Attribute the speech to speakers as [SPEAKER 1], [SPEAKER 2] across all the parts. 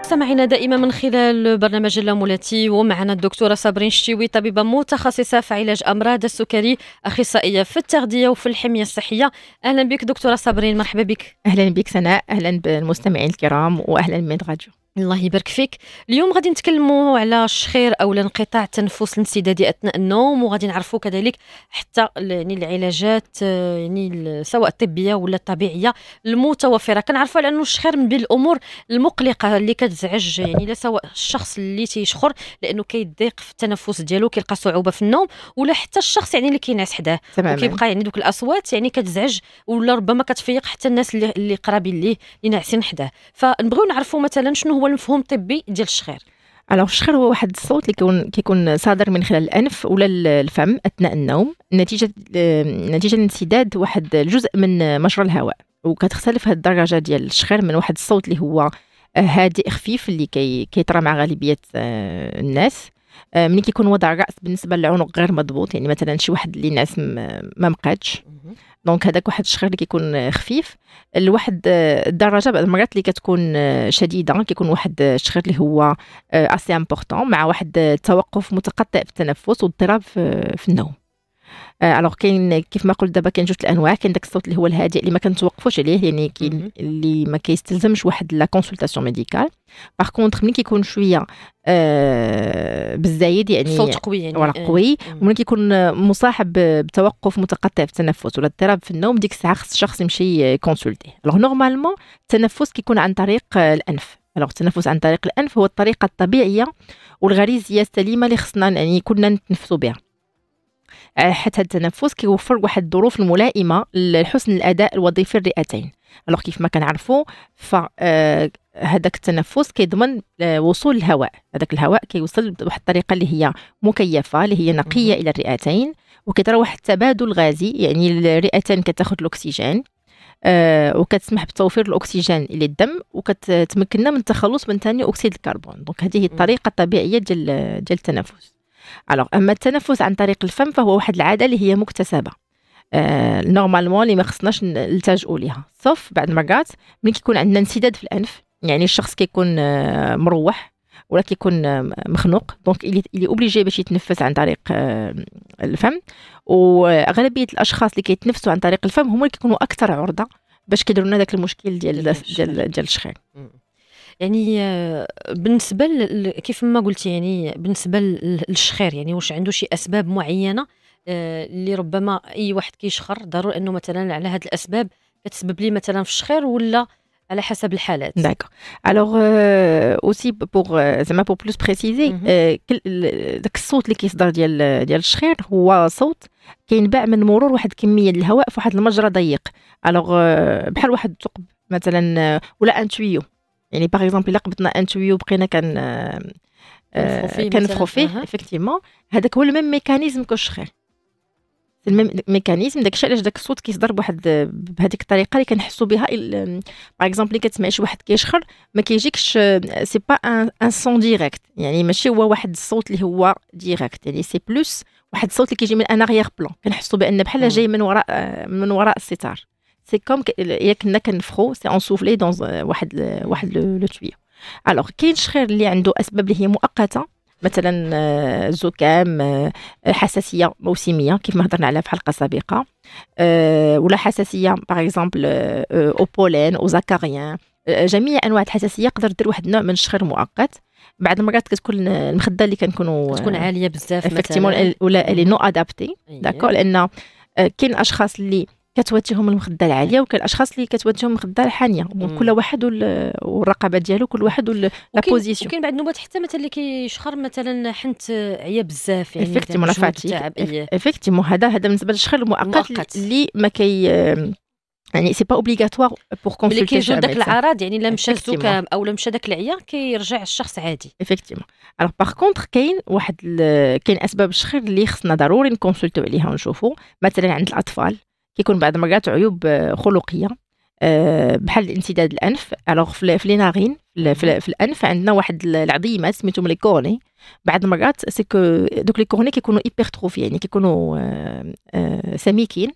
[SPEAKER 1] مستمعينا دائما من خلال برنامج اللامولاتي ومعنا الدكتورة صابرين الشتيوي طبيبة متخصصة في علاج أمراض السكري أخصائية في التغذية وفي الحمية الصحية أهلا بك دكتورة صابرين مرحبا بك
[SPEAKER 2] أهلا بك سناء أهلا بالمستمعين الكرام وأهلا من راديو
[SPEAKER 1] الله يبارك فيك اليوم غادي نتكلموا على الشخير او انقطاع التنفس الانسدادي اثناء النوم وغادي نعرفوا كذلك حتى يعني العلاجات آه، يعني سواء الطبيه ولا الطبيعيه المتوفره كنعرفوا لانه الشخير من بين الامور المقلقه اللي كتزعج يعني لا سواء الشخص اللي تيشخر لانه كيضيق في التنفس ديالو كيلقى صعوبه في النوم ولا حتى الشخص يعني اللي كينعس حداه وكيبقى يعني دوك الاصوات يعني كتزعج ولا ربما كتفيق حتى الناس اللي, اللي قرابين ليه اللي ناعسين حداه فنبغيو نعرفوا مثلا شنو هو هو المفهوم ديال الشخير
[SPEAKER 2] الوغ الشخير هو واحد الصوت اللي كيكون كيكون صادر من خلال الانف ولا الفم اثناء النوم نتيجه نتيجه لانسداد واحد الجزء من مجرى الهواء وكتختلف هاد الدرجه ديال الشخير من واحد الصوت اللي هو هادئ خفيف اللي كي كيطرى مع غالبيه آه، الناس آه، ملي كيكون وضع الراس بالنسبه للعنق غير مضبوط يعني مثلا شي واحد اللي ناعس ما مقادش دونك هذاك واحد الشخير اللي كيكون خفيف لواحد الدرجه بعض المرات اللي كتكون شديده كيكون واحد الشخير اللي هو اسي آه، امبورطون مع واحد التوقف متقطع في التنفس واضطراب في النوم الوغ آه، كاين كيف ما قلت دابا كاين جوج الانواع كاين داك الصوت اللي هو الهادئ اللي ما كنتوقفوش عليه يعني كاين اللي ما كيستلزمش واحد لا كونسلطاسيون ميديكال باغ كونتخ ملي كيكون شويه آه بالزايد يعني صوت قوي يعني ولا آه، قوي وملي كيكون مصاحب بتوقف متقطع في التنفس ولا اضطراب في النوم ديك الساعه خص الشخص يمشي كونسلتي الوغ نورمالمون التنفس كيكون عن طريق آه، الانف الوغ التنفس عن طريق الانف هو الطريقه الطبيعيه والغريزيه السليمه اللي خصنا يعني كنا نتنفسوا بها آه، حتى التنفس كيوفر واحد الظروف الملائمه لحسن الاداء الوظيفي الرئتين الوغ كيف ما كنعرفوا ف آه، هذاك التنفس كيضمن آه، وصول الهواء هذاك الهواء كيوصل بواحد الطريقه اللي هي مكيفه اللي هي نقيه الى الرئتين وكيطرى واحد التبادل غازي يعني الرئتين كتاخذ الاكسجين آه وكتسمح بتوفير الاكسجين الى الدم وكتمكننا من التخلص من ثاني اكسيد الكربون دونك هذه هي الطريقه الطبيعيه ديال ديال التنفس الوغ اما التنفس عن طريق الفم فهو واحد العاده اللي هي مكتسبه آه نورمالمون اللي ما خصناش نلتجؤوا ليها سوف بعد مرات ملي كيكون عندنا انسداد في الانف يعني الشخص كيكون آه، مروح ولا كيكون آه، مخنوق دونك اللي اوبليجي باش يتنفس عن طريق آه، الفم واغلبيه الاشخاص اللي كيتنفسوا عن طريق الفم هما اللي كيكونوا اكثر عرضه باش كيديروا لنا داك المشكل ديال ديال ديال الشخير يعني،,
[SPEAKER 1] آه، يعني بالنسبه كيف ما قلت يعني بالنسبه للشخير يعني واش عنده شي اسباب معينه آه، اللي ربما اي واحد كيشخر ضروري انه مثلا على هاد الاسباب كتسبب لي مثلا في الشخير ولا على حسب الحالات داكوغ
[SPEAKER 2] الوغ اوسي بوغ زعما بو بلوس بريسيزي داك الصوت اللي كيصدر ديال ديال الشخير هو صوت كينبع من مرور واحد الكميه ديال الهواء في واحد المجرى ضيق الوغ آه، بحال واحد الثقب مثلا ولا ان تويو يعني باغ اكزومبل الا قبضنا انتويو وبقينا كان كنفخو فيه افكتيفمون هذاك هو الميم ميكانيزم ميكانيزم داك داكشي علاش داك الصوت كيصدر بواحد بهذيك الطريقه اللي كنحسوا بها باغ اكزومبل آه، اللي كتسمعي شي واحد كيشخر ما كيجيكش سي با ان سون ديريكت يعني ماشي هو واحد الصوت اللي هو ديريكت يعني سي بلوس واحد الصوت اللي كيجي من ان اناريير بلون كنحسوا بان بحال جاي من وراء آه، من وراء الستار سي كوم كنا كنفخو سي سوفلي دون واحد واحد لو تويو الوغ كاين شخير اللي عنده اسباب اللي هي مؤقته مثلا زكام حساسيه موسميه كيف ما هضرنا عليها في حلقه سابقه ولا حساسيه باغ اكزومبل او بولين او زكاريان جميع انواع الحساسيه يقدر دير واحد النوع من الشخير مؤقت بعض المرات كتكون المخده اللي كنكونوا تكون عاليه بزاف مثلا ولا لي نو ادابتي داكور لان كاين اشخاص اللي كتوجههم المخده العاليه وكاين الاشخاص اللي كتوجههم المخده الحانيه كل واحد والرقبه ديالو كل واحد لا بوزيسيون وكاين
[SPEAKER 1] بعض النوبات حتى مثلا اللي كيشخر مثلا حنت عيا بزاف يعني افكتيمون فاتيك
[SPEAKER 2] افكتيمون هذا هذا بالنسبه للشخر المؤقت اللي ما كي يعني سي با اوبليغاتوار بور كونسلتي ملي كيجيو داك العرض
[SPEAKER 1] يعني لا مشى الزكام او لا مشى داك العيا
[SPEAKER 2] كيرجع الشخص عادي افكتيمون الوغ باغ كونتخ كاين واحد كاين اسباب الشخير اللي خصنا ضروري نكونسلتو عليها ونشوفو مثلا عند الاطفال كيكون بعض المرات عيوب آه، خلقيه آه، بحال الانسداد الانف الوغ في لي نارين في الانف عندنا واحد العظيمات سميتهم لي كورني بعض المرات سكو دوك لي كورني كيكونوا ايبرتروفي يعني كيكونوا آه، سميكين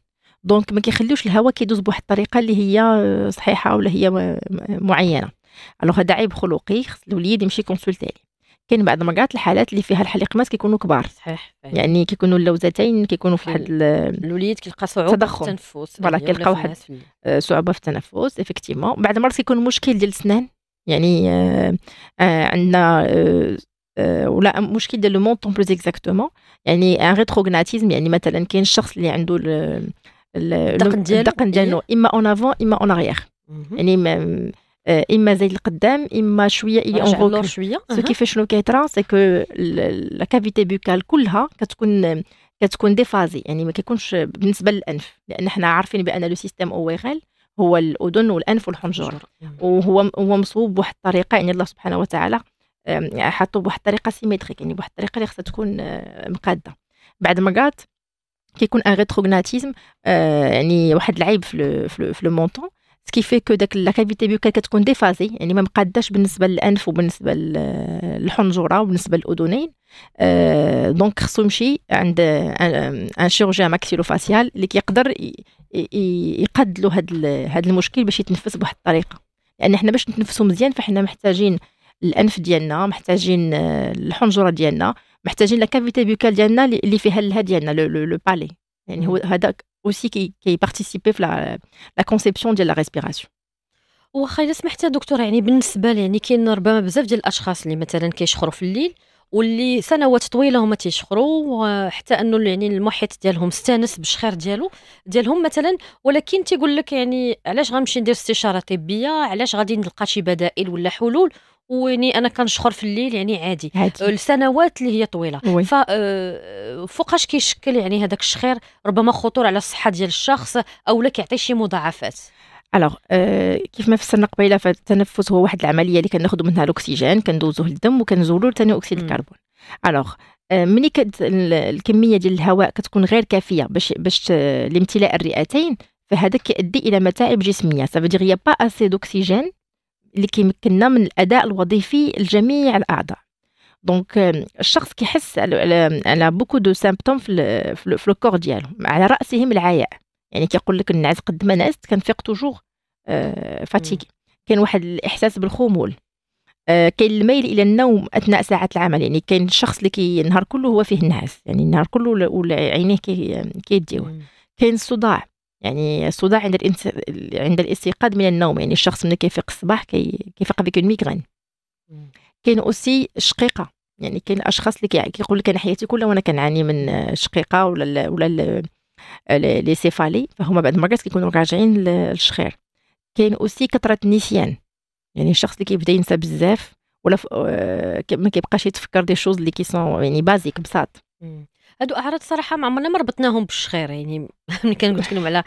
[SPEAKER 2] دونك ما كيخليوش الهواء كيدوز بواحد الطريقه اللي هي صحيحه ولا هي معينه الوغ هذا عيب خلقي خص الوليد يمشي كونسلتي كاين بعض المرات الحالات اللي فيها الحليقمات كيكونوا كبار صحيح يعني كيكونوا اللوزتين كيكونوا في واحد الوليد
[SPEAKER 1] كيلقى صعوبه في التنفس فوالا يعني كيلقى واحد
[SPEAKER 2] آه، صعوبه في التنفس افكتيمون بعض المرات كيكون مشكل ديال السنان يعني آه آه عندنا آه, آه، ولا مشكل ديال لو مونطون بلوز اكزاكتومون يعني ان ريتروغناتيزم يعني مثلا كاين الشخص اللي عنده الدقن ديالو الدقن ديالو إيه. اما اون افون اما اون اريير يعني آه، اما زي القدام اما شويه الي اون غوكل شويه سو كيفاش شنو كيطرا سي كو لا كافيتي بوكال كلها كتكون كتكون ديفازي يعني ما كيكونش بالنسبه للانف لان حنا عارفين بان لو سيستيم اويغال هو الاذن والانف والحنجره نعم. وهو هو مصوب بواحد الطريقه يعني الله سبحانه وتعالى حاطو بواحد الطريقه سيميتريك يعني بواحد الطريقه اللي خصها تكون آه، مقاده بعد قالت كيكون ان آه، ريتروغناتيزم يعني واحد العيب في لو في لو مونطون كي في كو داك لاكافيتي بيوكال كتكون ديفازي يعني ما مقاداش بالنسبه للانف وبالنسبه للحنجره وبالنسبه للاذنين أه دونك خصو يمشي عند ان شيرجي ماكسيلو فاسيال اللي كيقدر يقاد له هاد هاد المشكل باش يتنفس بواحد الطريقه لان يعني حنا باش نتنفسو مزيان فحنا محتاجين الانف ديالنا محتاجين الحنجره ديالنا محتاجين لاكافيتي بيوكال ديالنا اللي فيها الها ديالنا لو بالي يعني هو mm. هذاك اوسي كي بارتيسيبي في لا كونسيبسيون ديال لا ريسبيراسيون
[SPEAKER 1] واخا الا سمحتي دكتور يعني بالنسبه يعني كاين ربما بزاف ديال الاشخاص اللي مثلا كيشخروا في الليل واللي سنوات طويله هما تيشخروا حتى انه يعني المحيط ديالهم استانس بالشخير ديالو ديالهم مثلا ولكن تيقول لك يعني علاش غنمشي ندير استشاره طبيه علاش غادي نلقى شي بدائل ولا حلول ويني انا كنشخر في الليل يعني عادي, عادي. لسنوات اللي هي طويله وي. آه، فوقاش كيشكل يعني هذاك الشخير ربما خطور على الصحه ديال الشخص او لا كيعطي شي مضاعفات
[SPEAKER 2] الوغ euh, كيف ما فسرنا قبيله فالتنفس هو واحد العمليه اللي كناخذوا منها الاكسجين كندوزوه للدم وكنزولوا ثاني اكسيد الكربون آه، الوغ ملي الكميه ديال الهواء كتكون غير كافيه باش باش لامتلاء الرئتين فهذا كيؤدي الى متاعب جسميه سافو دير با اسي دوكسيجين اللي كيمكننا من الاداء الوظيفي لجميع الاعضاء دونك euh, الشخص كيحس على بوكو دو سامبتوم في في لو كور ديالو على راسهم العياء يعني كيقول لك النعاس قد ما نعست كنفيق توجور فاتيكي euh, كاين واحد الاحساس بالخمول آه، كاين الميل الى النوم اثناء ساعات العمل يعني كاين الشخص اللي كي النهار كله هو فيه النعاس يعني النهار كله ولا عينيه كيديوه كاين الصداع يعني الصداع عند الانس... عند الاستيقاظ من النوم يعني الشخص ملي كيفيق الصباح كي... كيفيق بك الميغرين كاين اوسي الشقيقه يعني كاين الاشخاص اللي كيقول لك انا حياتي كلها وانا كنعاني من الشقيقه ولا ال ولا ال لي سيفالي فهما بعد المرات كيكونوا راجعين للشخير كاين اوسي كثره النسيان يعني الشخص اللي كيبدا ينسى بزاف ولا ف... آه، ما كيبقاش يتفكر دي شوز اللي كيسون يعني بازيك بساط
[SPEAKER 1] هادو اعراض صراحه ما عمرنا ما ربطناهم بالشخير يعني ملي قلت لكم على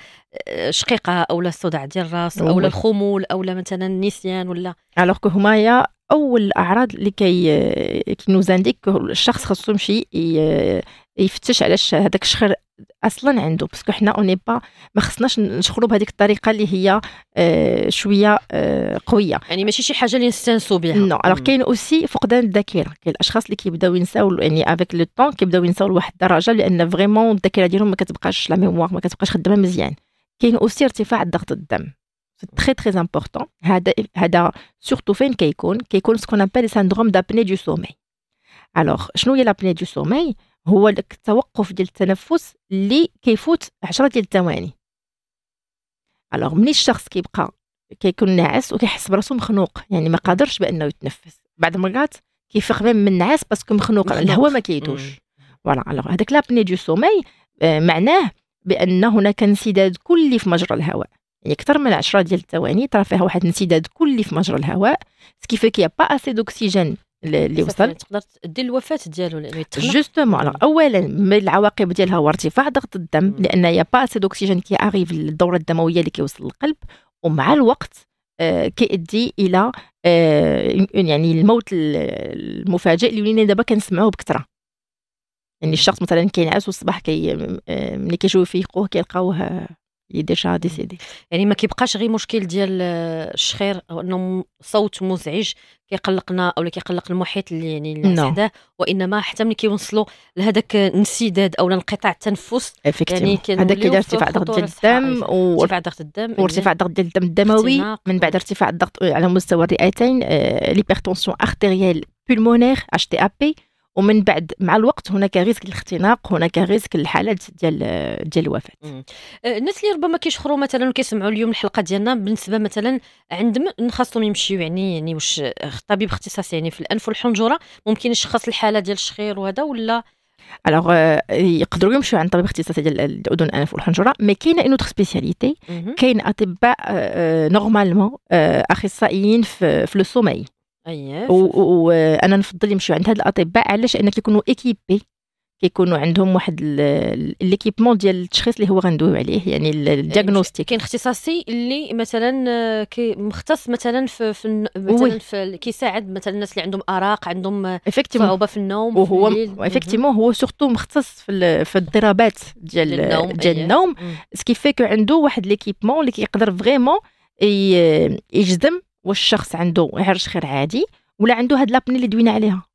[SPEAKER 1] آه، شقيقه اولا الصداع ديال الراس اولا الخمول اولا مثلا النسيان ولا
[SPEAKER 2] الوغ كو هما اول الاعراض اللي كي كي نوزانديك الشخص خاصو يمشي آه، يفتش علاش هذاك الشخير اصلا عنده باسكو حنا اوني با ما خصناش نشخلو بهذيك الطريقه اللي هي آه، شويه آه، قويه يعني ماشي شي حاجه اللي نستنسو بها نو الوغ كاين اوسي فقدان الذاكره كاين الاشخاص اللي كيبداو ينساو يعني افيك لو طون كيبداو ينساو لواحد الدرجه لان فريمون الذاكره ديالهم ما كتبقاش لا ميموار ما كتبقاش خدامه مزيان كاين اوسي ارتفاع ضغط الدم سي تري تري امبورطون هذا هذا سورتو فين كيكون كيكون سكون ابل سيندروم دابني دو سومي الوغ شنو هي لابني دو سومي هو التوقف ديال التنفس اللي كيفوت 10 ديال الثواني الوغ ملي الشخص كيبقى كيكون ناعس وكيحس براسو مخنوق يعني ما قادرش بانه يتنفس بعض المرات كيفيق ميم من النعاس باسكو مخنوق الهواء ما كيدوش فوالا الوغ هذاك لابني دو سومي آه، معناه بان هناك انسداد كلي في مجرى الهواء يعني اكثر من 10 ديال الثواني ترى فيها واحد انسداد كلي في مجرى الهواء سكيفي كي با اسي دوكسيجين اللي وصل يعني تقدر
[SPEAKER 1] دير الوفاه ديالو
[SPEAKER 2] جوستومون اولا من العواقب ديالها هو ارتفاع ضغط الدم مم. لان يا با اسي دوكسيجين كي اريف للدوره الدمويه اللي كيوصل للقلب ومع الوقت آه، كيؤدي الى آه، يعني الموت المفاجئ اللي ولينا دابا كنسمعوه بكثره يعني الشخص مثلا كينعس والصباح كي آه، ملي كيجيو يفيقوه كيلقاوه ديجا ديسيدي يعني ما
[SPEAKER 1] كيبقاش غير مشكل ديال الشخير او انه صوت مزعج كيقلقنا او كيقلق المحيط اللي يعني اللي حداه وانما حتى ملي كيوصلوا لهذاك انسداد او انقطاع التنفس يعني هذاك كيدير ارتفاع ضغط ديال
[SPEAKER 2] الدم أيوة. ارتفاع
[SPEAKER 1] ضغط الدم يعني وارتفاع
[SPEAKER 2] ضغط ديال الدم الدموي من بعد ارتفاع الضغط على مستوى الرئتين ليبرتونسيون ارتيريال بولمونير اتش تي ا بي ومن بعد مع الوقت هناك ريسك الاختناق هناك ريسك الحالات ديال ديال الوفاه
[SPEAKER 1] أه، الناس اللي ربما كيشخروا مثلا وكيسمعوا اليوم الحلقه ديالنا بالنسبه مثلا عندهم خاصهم يمشيو يعني يعني واش أه، طبيب اختصاصي يعني في الانف والحنجره ممكن يشخص الحاله ديال الشخير وهذا ولا
[SPEAKER 2] الوغ أه، يقدروا يمشيو عند طبيب اختصاصي ديال الاذن الانف والحنجره مي كاينه اون اوتر سبيسياليتي كاين اطباء نورمالمون اخصائيين في لو سومي وانا نفضل يمشيو عند هاد الاطباء علاش انك يكونوا ايكيبي كيكونوا عندهم واحد ليكيبمون ديال التشخيص اللي هو غندويو عليه يعني, يعني الدياغنوستيك
[SPEAKER 1] كاين اختصاصي اللي مثلا كي مختص مثلا في, في مثلا في كيساعد مثلا الناس اللي عندهم اراق عندهم صعوبه في النوم وهو افكتيمون
[SPEAKER 2] هو سورتو مختص في في الاضطرابات ديال ديال النوم سكي فيكو عنده واحد ليكيبمون اللي كيقدر فريمون يجزم واش الشخص عنده عرش غير عادي ولا عنده هاد لابني اللي دوينا عليها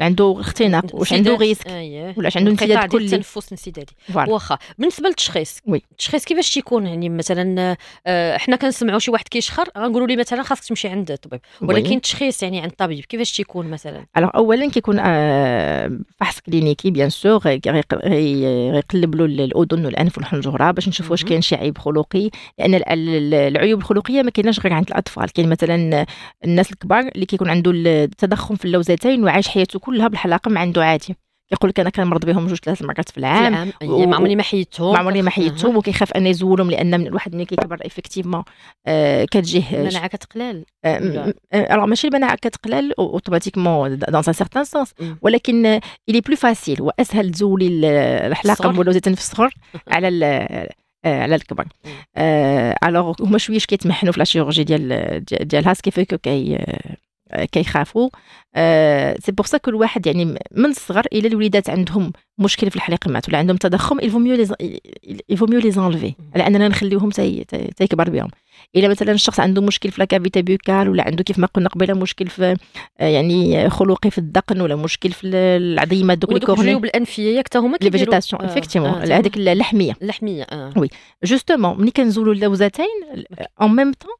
[SPEAKER 2] عنده اختناق واش عنده ريسك آه، ولا عنده انسداد كلي التنفس
[SPEAKER 1] انسدادي واخا بالنسبه للتشخيص التشخيص كيفاش تيكون يعني مثلا آه، حنا كنسمعوا شي واحد كيشخر غنقولوا آه، ليه مثلا خاصك تمشي عند الطبيب ولكن التشخيص يعني عند الطبيب كيفاش تيكون مثلا
[SPEAKER 2] الوغ اولا كيكون فحص كلينيكي بيان سور غيقلب له الاذن والانف والحنجره باش نشوف واش كاين شي عيب خلقي لان العيوب الخلقيه ما كايناش غير عند الاطفال كاين مثلا الناس الكبار اللي كيكون عنده التضخم في اللوزتين وعايش حياته كلها بالحلاقه ما عنده عادي كيقول لك انا كنمرض بهم جوج ثلاث مرات في العام ما عمرني ما حيدتهم ما عمرني ما حيدتهم وكيخاف ان يزولهم لان من الواحد ملي كيكبر ايفيكتيفمون آه كتجيه المناعه آه، كتقلال الوغ آه، آه، ماشي المناعه كتقلال اوتوماتيكمون دون ان سارتان سونس ولكن الي بلو فاسيل واسهل تزولي الحلاقه والوزيتين في الصغر على آه على الكبر الوغ آه هما شويه كيتمحنوا في لا شيرورجي ديال ديال هاس كو كي كيخافوا سي بور سا كل واحد يعني من الصغر الى الوليدات عندهم مشكل في الحليقمات ولا عندهم تضخم الفو ميو ميو لي زانلفي على اننا نخليوهم تيكبر بهم الى مثلا الشخص عنده مشكل في لاكافيتا بيكال ولا عنده كيف ما قلنا قبيله مشكل في آه، يعني خلقي في الدقن ولا مشكل في العظيمه دوك لي كورني الجيوب
[SPEAKER 1] الانفيه ياك حتى هما كيديروا فيجيتاسيون افيكتيمون آه، آه، هذيك اللحميه اللحميه وي
[SPEAKER 2] جوستومون ملي كنزولوا اللوزتين اون ميم طون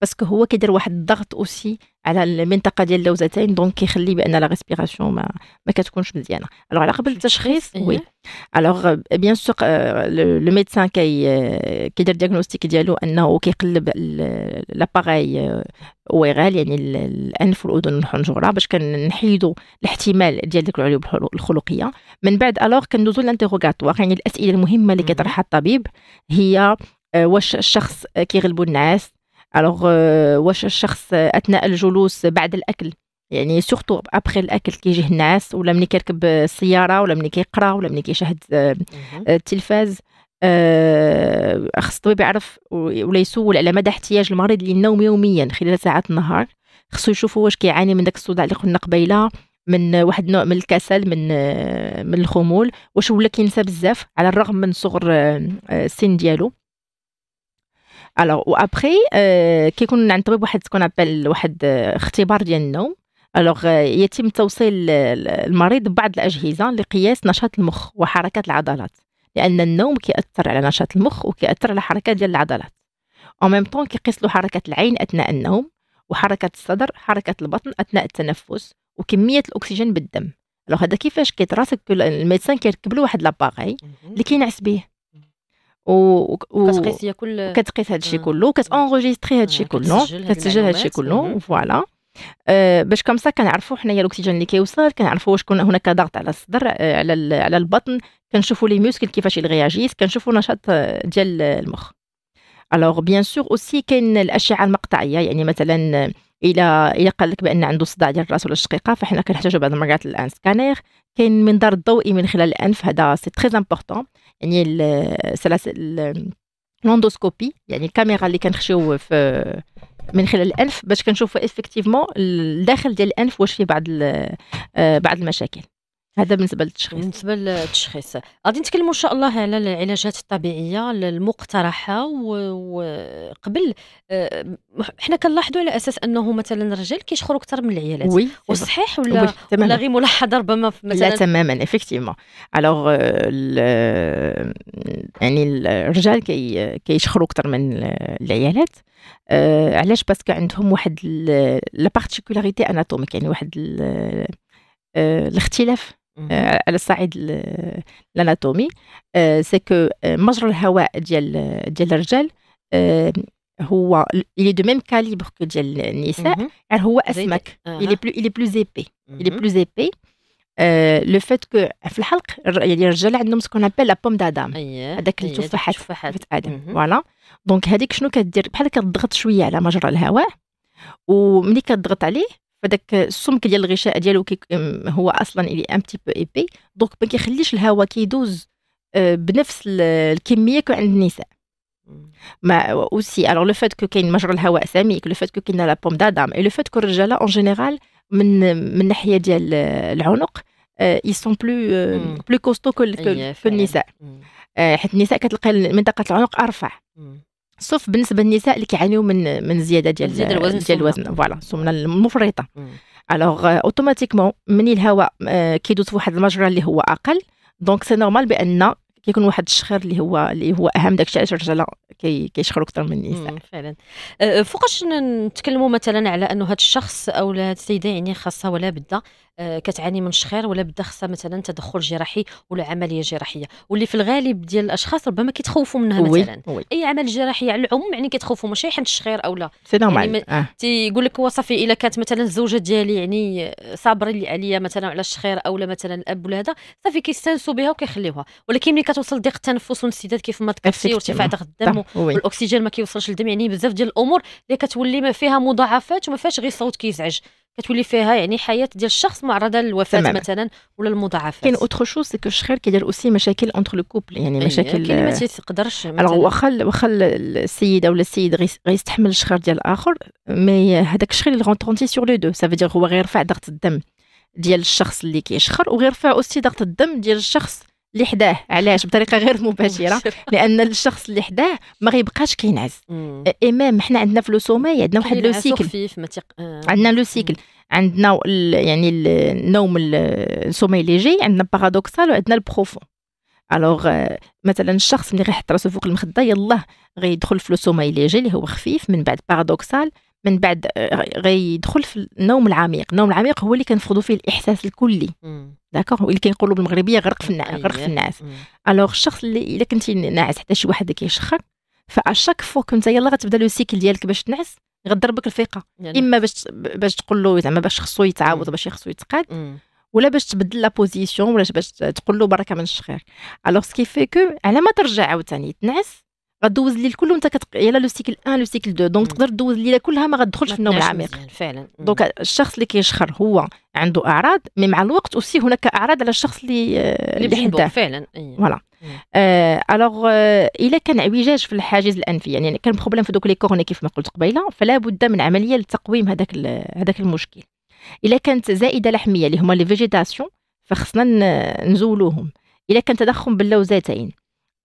[SPEAKER 2] باسكو هو كيدير واحد الضغط اوسي على المنطقه ديال اللوزتين دونك كيخلي بان لا ريسبيراسيون ما, ما كتكونش مزيانه الوغ على قبل التشخيص وي الوغ بيان سور لو ميدسان كي كيدير دياغنوستيك ديالو انه كيقلب لاباغاي ويغال euh, يعني الانف والاذن والحنجره باش كنحيدوا الاحتمال ديال ديك العيوب الخلقيه من بعد الوغ كندوزو لانتيغوغاتوار يعني الاسئله المهمه اللي mhm. كيطرحها الطبيب هي euh، واش الشخص آه، كيغلبو النعاس الوغ euh, واش الشخص اثناء الجلوس بعد الاكل يعني سورتو ابخي الاكل كيجي الناس ولا ملي كيركب السياره ولا ملي كيقرا ولا ملي كيشاهد التلفاز أه, آه،, آه، خص الطبيب يعرف ولا يسول على مدى احتياج المريض للنوم يوميا خلال ساعات النهار خصو يشوفوا واش كيعاني من داك الصداع اللي قلنا قبيله من واحد النوع من الكسل من آه، من الخمول واش ولا كينسى بزاف على الرغم من صغر السن ديالو الوغ وابخي euh, كيكون عند الطبيب واحد تكون ابل واحد آه، اختبار ديال النوم الوغ euh, يتم توصيل المريض ببعض الاجهزه لقياس نشاط المخ وحركه العضلات لان النوم كيأثر على نشاط المخ وكيأثر على حركه ديال العضلات او ميم طون كيقيس له حركه العين اثناء النوم وحركه الصدر حركه البطن اثناء التنفس وكميه الاكسجين بالدم الوغ هذا كيفاش كيتراسك الميدسان كيركب له واحد لاباغي اللي كينعس به و كتقيسي كل كتقيس هادشي آه. كله هذا هادشي آه، كله كتسجل هادشي كله فوالا أه باش كمسا كنعرفوا حنايا الاكسجين اللي كيوصل كنعرفوا واش كون هناك ضغط على الصدر آه، على على البطن كنشوفوا لي ميوسكل كيفاش يغياجيس كنشوفوا نشاط ديال المخ الوغ بيان سور اوسي كاين الاشعه المقطعيه يعني مثلا الى الى قال لك بان عنده صداع ديال الراس ولا الشقيقه فحنا كنحتاجو بعض المرات الان سكانير كاين منظار ضوئي من خلال الانف هذا سي تري امبورطون يعني السلاسل لوندوسكوبي يعني الكاميرا اللي كنخشيو في من خلال الانف باش كنشوفوا افكتيفمون الداخل ديال الانف واش فيه بعض آه، بعض المشاكل هذا بالنسبه للتشخيص بالنسبه للتشخيص
[SPEAKER 1] غادي نتكلموا ان شاء الله على العلاجات الطبيعيه المقترحه وقبل آه، حنا كنلاحظوا على اساس انه مثلا الرجال كيشخروا اكثر من العيالات وي وصحيح ولا ولا غير ملاحظه ربما مثلا لا
[SPEAKER 2] تماما افكتيفمون آه، الوغ آه، يعني الرجال كي كيشخروا اكثر من العيالات أه علاش باسكو عندهم واحد لا بارتيكولاريتي اناتوميك يعني واحد الاختلاف آه، على الصعيد الاناتومي سي كو مجرى الهواء ديال ديال الرجال آه، هو الي دو ميم كاليبر كو ديال النساء يعني هو اسمك الي est plus il est plus épais il لو فات كو في الحلق يعني الرجال عندهم سكون ابل لا بوم دادام هذاك التفاحات تفاحات ادم فوالا دونك هذيك شنو كدير بحال كتضغط شويه على مجرى الهواء وملي كتضغط عليه فداك السمك ديال الغشاء ديالو هو اصلا الي ان تي بو ايبي دونك ما كيخليش الهواء كيدوز أه، بنفس الكميه كو عند النساء ما اوسي الوغ لو فات كو كاين مجرى الهواء سميك لو فات كو كاين لا بوم دادام اي لو فات كو الرجاله اون جينيرال من من ناحيه ديال العنق أه، أه، اي سون بلو بلو كوستو كو النساء حيت النساء كتلقى منطقه العنق ارفع سوف بالنسبه للنساء اللي كيعانيو من من زياده ديال زياده الوزن ديال الوزن فوالا السمنه المفرطه الوغ اوتوماتيكمون euh, مني الهواء euh, كيدوز في واحد المجرى اللي هو اقل دونك سي نورمال بان كيكون واحد الشخير اللي هو اللي هو اهم داكشي علاش الرجاله كيشخروا اكثر من النساء
[SPEAKER 1] فعلا أه، أه، فوقاش نتكلموا مثلا على انه هذا الشخص او هذه السيده يعني خاصها ولا بدا أه، كتعاني من شخير ولا بدا خاصها مثلا تدخل جراحي ولا عمليه جراحيه واللي في الغالب ديال الاشخاص ربما كيتخوفوا منها مثلا وي. وي. اي عمل جراحي على العموم يعني كيتخوفوا ماشي حيت الشخير او لا سي نورمال يعني آه. تيقول لك هو صافي الا كانت مثلا الزوجه ديالي يعني صابرين عليا مثلا على الشخير او لا مثلا الاب ولا هذا صافي كيستانسوا بها وكيخليوها ولكن ملي كتوصل ضيق التنفس والانسداد كيف ما ذكرتي وارتفاع ضغط الدم والاكسجين ما كيوصلش للدم يعني بزاف ديال الامور اللي كتولي ما فيها مضاعفات وما فيهاش غير صوت كيزعج كتولي فيها يعني حياه ديال الشخص معرضه للوفاه تمام. مثلا ولا
[SPEAKER 2] المضاعفات كاين اوتر شوز سكو الشخير كيدير اوسي مشاكل اونتر لو كوبل يعني مشاكل اللي ما تيقدرش مثلا واخا واخا السيده ولا السيد غيستحمل الشخير ديال الاخر مي هذاك الشخير اللي غونتونتي سور لو دو سافو هو غيرفع ضغط الدم ديال الشخص اللي كيشخر وغيرفع اوسي ضغط الدم ديال الشخص اللي حداه علاش بطريقه غير مباشره لان الشخص اللي حداه ما غيبقاش كينعس امام حنا عندنا في لو عندنا واحد لو سيكل خفيف آه. عندنا لو سيكل عندنا يعني النوم اللي ليجي عندنا بارادوكسال وعندنا البروفون الوغ آه، مثلا الشخص اللي غيحط راسو فوق المخده يلاه غيدخل في لو اللي ليجي اللي هو خفيف من بعد بارادوكسال من بعد آه، غيدخل في النوم العميق النوم العميق هو اللي كنفقدوا فيه الاحساس الكلي داكوغ اللي كنقولوا بالمغربيه غرق في النعاس غرق في الناس الوغ الشخص اللي الا كنتي ناعس حتى شي واحد كيشخر فاشاك فوا كنت يلاه غتبدا لو سيكل ديالك باش تنعس غضربك الفيقه يعني. اما باش باش تقول له زعما باش خصو يتعاود باش خصو يتقاد ولا باش تبدل لا بوزيسيون ولا باش تقول له بركه من الشخير الوغ سكي في كو على ما ترجع عاوتاني تنعس غدوز الليل كله انت كتق... يلا لو سيكل 1 لو سيكل 2 دونك تقدر دوز الليله كلها ما غتدخلش في النوم العميق فعلا دونك الشخص اللي كيشخر هو عنده اعراض مي مع الوقت اوسي هناك اعراض على الشخص اللي آه، اللي حداه فعلا فوالا إيه. الوغ آه، آه، الا كان اعوجاج في الحاجز الانفي يعني كان بروبليم في دوك لي كورني كيف ما قلت قبيله فلا بد من عمليه لتقويم هذاك هذاك المشكل الا كانت زائده لحميه اللي هما لي فيجيتاسيون فخصنا نزولوهم الا كان تضخم باللوزتين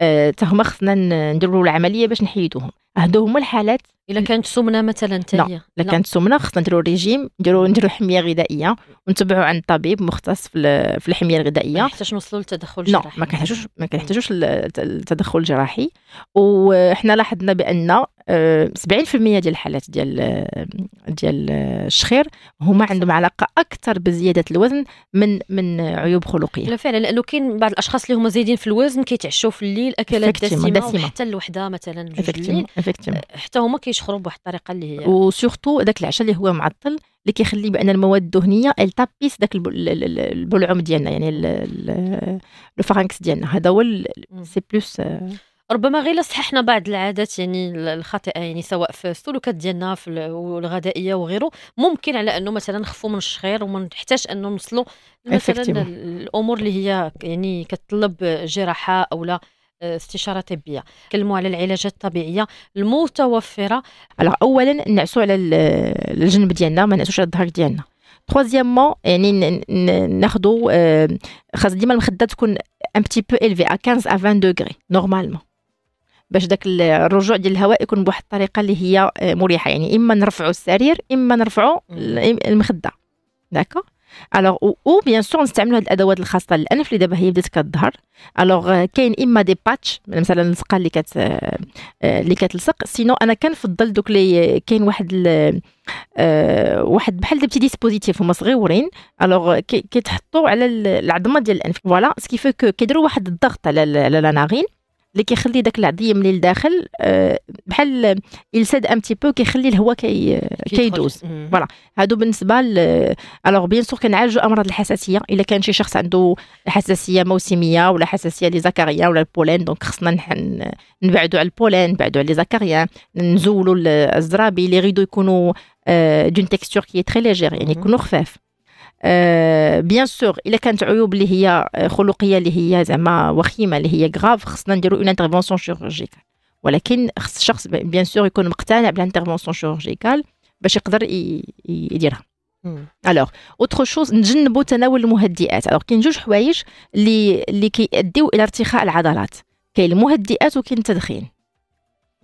[SPEAKER 2] آه، تا هما خصنا نديروا العمليه باش نحيدوهم هادو هما الحالات الا كانت سمنه مثلا حتى لا الا كانت سمنه خصنا نديرو ريجيم نديرو نديرو الحميه الغذائيه ونتبعو عند طبيب مختص في, الحميه الغذائيه ما كنحتاجوش نوصلوا للتدخل الجراحي لا ما كنحتاجوش ما كنحتاجوش التدخل الجراحي وحنا لاحظنا بان 70% آه، ديال الحالات ديال آه، ديال آه، الشخير هما عندهم علاقه اكثر بزياده الوزن من من عيوب خلقيه لا
[SPEAKER 1] فعلا لانه كاين بعض الاشخاص اللي هما زايدين في الوزن كيتعشوا في الليل اكلات دسمه, حتى الوحده مثلا الليل حتى هما كيش يشخروا بواحد الطريقه اللي هي
[SPEAKER 2] وسورتو داك العشاء اللي هو معطل اللي كيخلي بان المواد الدهنيه التابيس داك البلعوم ديالنا يعني لو فارنكس ديالنا هذا هو سي بلوس آه.
[SPEAKER 1] ربما غير صححنا بعض العادات يعني الخاطئه يعني سواء في السلوكات ديالنا في الغذائيه وغيره ممكن على انه مثلا نخفوا من الشخير وما نحتاج انه نوصلوا مثلا الامور اللي هي يعني كتطلب جراحه او لا استشاره طبيه كلموا على العلاجات الطبيعيه المتوفره
[SPEAKER 2] على اولا نعسوا على الجنب ديالنا ما نعسوش على الظهر ديالنا تخوازيامون يعني ناخذوا آه، خاص ديما المخده تكون ان بتي بو الفي ا 15 ا 20 دوغري نورمالمون باش داك الرجوع ديال الهواء يكون بواحد الطريقه اللي هي آه، مريحه يعني اما نرفعوا السرير اما نرفعوا المخده داكو الوغ او بيان سور نستعملوا هاد الادوات الخاصه للانف اللي دابا هي بدات كتظهر الوغ آه، كاين اما دي باتش مثلا اللصقه اللي كت آه، اللي كتلصق سينو انا كنفضل دوك لي آه، كاين واحد ال... أه واحد بحال دي بتي ديسبوزيتيف هما صغيورين الوغ كيتحطوا على العظمه ديال الانف فوالا سكي فو كو كيديروا واحد الضغط على لا ناغين اللي كيخلي داك العظيم اللي لداخل آه، بحال يلسد ام تي بو كيخلي الهواء كي كيدوز فوالا هادو بالنسبه ل الوغ بيان سور كنعالجوا امراض الحساسيه الا كان شي شخص عنده حساسيه موسميه ولا حساسيه لزكريا ولا البولين دونك خصنا نبعدوا على البولين نبعدوا على لزكريا نزولوا الزرابي لي غيدو يكونوا دون تكستور كي تري ليجير يعني يكونوا خفاف آه، بيان سور الا كانت عيوب اللي هي آه، خلقيه اللي هي زعما وخيمه اللي هي غراف خصنا نديرو اون انترفونسيون شيرورجيكال ولكن خص الشخص بيان سور يكون مقتنع بالانترفونسيون شيرورجيكال باش يقدر يديرها الوغ اوتر شوز نتجنبو تناول المهدئات الوغ كاين جوج حوايج اللي اللي كيؤديو الى ارتخاء العضلات كاين المهدئات وكاين التدخين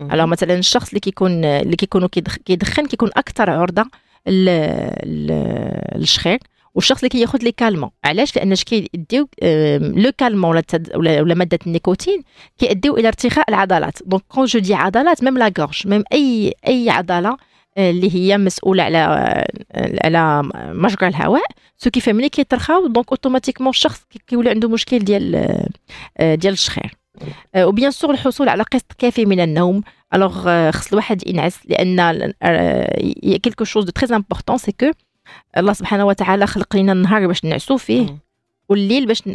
[SPEAKER 2] الوغ مثلا الشخص اللي كيكون اللي كيكونوا كيدخن كيكون اكثر عرضه للشخير والشخص اللي كياخذ لي كالمون علاش لان كيديو لو كالمون ولا ولا ماده النيكوتين كيديو الى ارتخاء العضلات دونك كون جو دي عضلات ميم لا غورج ميم اي اي عضله آه، اللي هي مسؤوله على آه، على مجرى الهواء سو كيفاه ملي كيترخاو دونك اوتوماتيكمون الشخص كيولي عنده مشكل ديال آه، ديال الشخير وبيان سور الحصول على قسط كافي من النوم الوغ خص الواحد ينعس لان كيلكو شوز دو تري امبورطون سي كو الله سبحانه وتعالى خلق لنا النهار باش نعسو فيه والليل باش ن...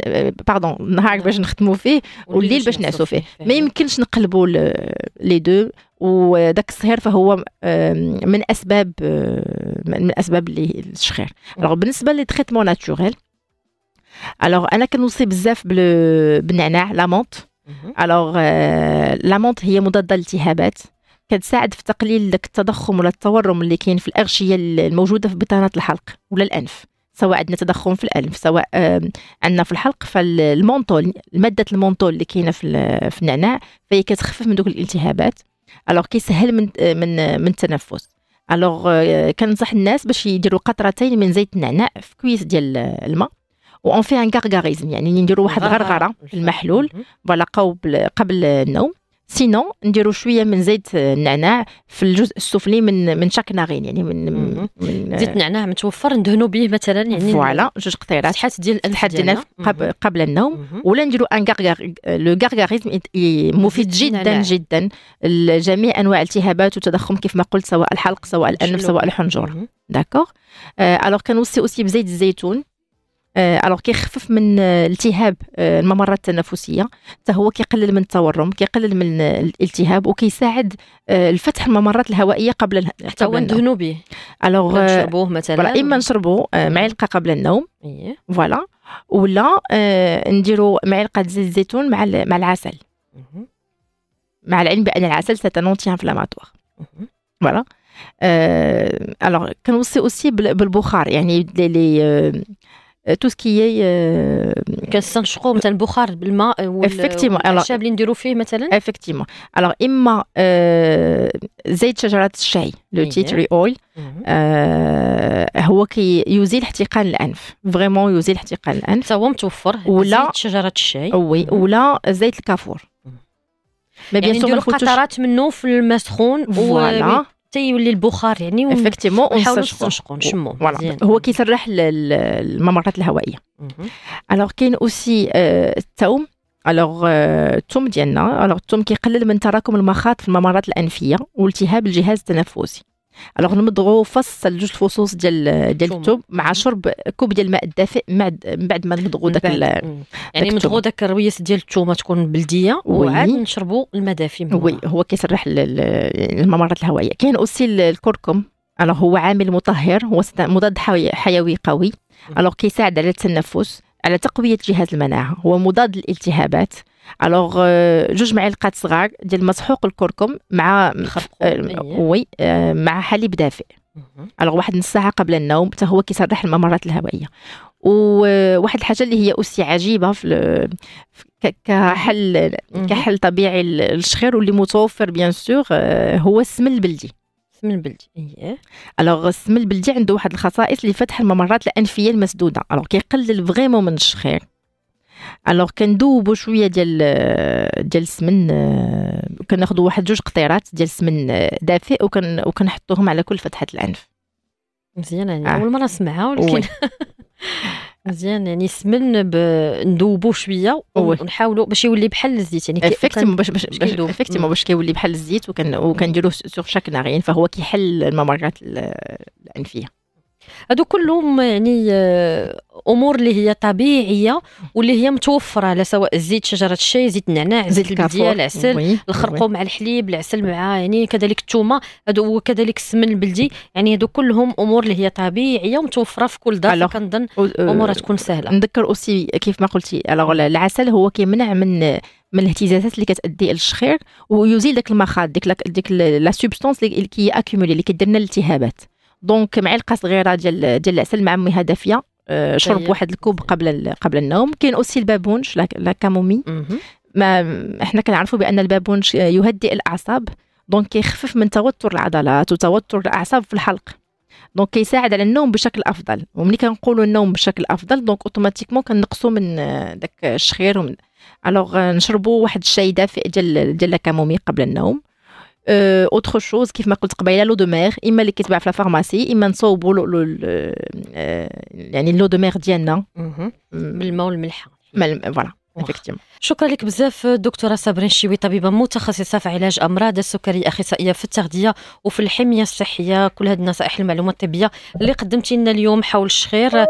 [SPEAKER 2] باردون النهار باش نخدمو فيه والليل باش نعسو فيه ما يمكنش نقلبوا لي دو وذاك السهر فهو من اسباب من اسباب اللي الشخير الوغ بالنسبه لي تريتمون ناتوريل الوغ انا كنوصي بزاف بالنعناع لامونت الوغ لامونت هي مضاده للالتهابات كتساعد في تقليل داك التضخم ولا التورم اللي كاين في الاغشيه الموجوده في بطانه الحلق ولا الانف سواء عندنا تضخم في الانف سواء عندنا في الحلق فالمونطول ماده المونطول اللي كاينه في في النعناع فهي كتخفف من دوك الالتهابات الوغ كيسهل من من من التنفس الوغ آه، كنصح الناس باش يديروا قطرتين من زيت النعناع في كويس ديال الماء وان في ان غارغاريزم يعني نديروا واحد الغرغره في المحلول فوالا قبل النوم سينون نديرو شويه من زيت النعناع في الجزء السفلي من من شاك ناغين يعني من, من زيت النعناع متوفر ندهنو به مثلا يعني فوالا جوج قطيرات شحال ديال الحد ديالنا قبل النوم ولا نديرو ان لو غارغاريزم مفيد جدا جدا لجميع انواع التهابات والتضخم كيف ما قلت سواء الحلق سواء الانف سواء الحنجره داكوغ الوغ كنوصي اوسي بزيت الزيتون الوغ آه، كيخفف من آه، التهاب آه، الممرات التنفسيه حتى هو كيقلل من التورم كيقلل من الالتهاب وكيساعد الفتح الممرات الهوائيه قبل حتى هو ندهنوا به الوغ نشربوه مثلا اما نشربوه معلقه قبل النوم فوالا إيه. ولا نديروا معلقه زيت الزيتون مع مع العسل مع العلم بان العسل ستنونتي انفلاماتوار فوالا الوغ كنوصي اوسي بالبخار يعني لي تو سكي كنستنشقوا مثلا البخار بالماء والخشب اللي نديروا فيه مثلا افكتيمون الوغ اما زيت شجره الشاي لو تي تري اويل هو كي يزيل احتقان الانف فريمون يزيل احتقان الانف هو متوفر ولا زيت شجره الشاي وي ولا زيت الكافور يعني ما بيان سور قطرات
[SPEAKER 1] منه في الماء سخون فوالا حتى يولي البخار يعني افكتيمون ونسرشقو نشمو
[SPEAKER 2] هو كيسرح الممرات الهوائيه الوغ كاين اوسي آه، التوم الوغ آه، التوم ديالنا الوغ التوم كيقلل من تراكم المخاط في الممرات الانفيه والتهاب الجهاز التنفسي الوغ نمضغو فصل جوج الفصوص ديال ديال الثوم مع شرب كوب ديال الماء الدافئ من بعد ما نمضغو داك يعني نمضغو داك الرويس ديال الثوم تكون بلديه وعاد نشربو الماء دافي وي هو كيسرح الممرات الهوائيه كاين اوسي الكركم الوغ هو عامل مطهر هو مضاد حيوي قوي الوغ كيساعد على التنفس على تقويه جهاز المناعه هو مضاد للالتهابات الوغ euh, جوج معالق صغار ديال مسحوق الكركم مع آه، وي آه، مع حليب دافئ الوغ واحد نص ساعه قبل النوم حتى هو كيسرح الممرات الهوائيه وواحد آه، الحاجه اللي هي اسي عجيبه في كحل كحل طبيعي للشخير واللي متوفر بيان سور هو السمن البلدي السمن
[SPEAKER 1] البلدي اييه
[SPEAKER 2] الوغ السمن البلدي عنده واحد الخصائص اللي فتح الممرات الانفيه المسدوده الوغ كيقلل فريمون من الشخير الوغ كندوبو شويه ديال ديال السمن كناخذوا واحد جوج قطيرات ديال السمن آه، دافئ وكن وكنحطوهم على كل فتحه الانف مزيان يعني آه. اول مره نسمعها ولكن
[SPEAKER 1] مزيان يعني السمن ندوبو شويه ونحاولوا باش يولي
[SPEAKER 2] بحال الزيت يعني افكتيمون باش باش افكتيمون باش كيولي بحال الزيت وكنديروه سور شاك نارين فهو كيحل الممرات الانفيه
[SPEAKER 1] هادو كلهم يعني آه، امور اللي هي طبيعيه واللي هي متوفره على سواء زيت شجره الشاي زيت النعناع زيت البديه العسل الخرقوم مع الحليب العسل مع يعني كذلك الثومه هادو وكذلك السمن البلدي يعني هادو كلهم
[SPEAKER 2] امور اللي هي طبيعيه ومتوفره في كل دار كنظن آه، امورها تكون سهله نذكر اوسي كيف ما قلتي العسل هو كيمنع من من الاهتزازات اللي كتادي للشخير ويزيل داك المخاض ديك ديك لا سوبستانس اللي كي اكومولي اللي كدير لنا الالتهابات دونك معلقه صغيره ديال ديال العسل مع ميه دافيه آه، طيب. شرب واحد الكوب قبل قبل النوم كاين اوسي البابونش لا كامومي ما احنا كنعرفوا بان البابونش يهدئ الاعصاب دونك كيخفف من توتر العضلات وتوتر الاعصاب في الحلق دونك كيساعد على النوم بشكل افضل وملي كنقولوا النوم بشكل افضل دونك اوتوماتيكمون كنقصوا من آه، داك الشخير ومن الوغ نشربوا واحد الشاي دافئ ديال ديال الكامومي قبل النوم اوتر شوز كيف ما قلت قبيله لو دو مير اما اللي كيتباع في لافارماسي اما نصوبوا يعني لو دو مير ديالنا بالماء الماء والملحه فوالا
[SPEAKER 1] شكرا لك بزاف دكتوره صابرين شيوي طبيبه متخصصه في علاج امراض السكري اخصائيه في التغذيه وفي الحميه الصحيه كل هذه النصائح المعلومات الطبيه اللي قدمتي لنا اليوم حول الشخير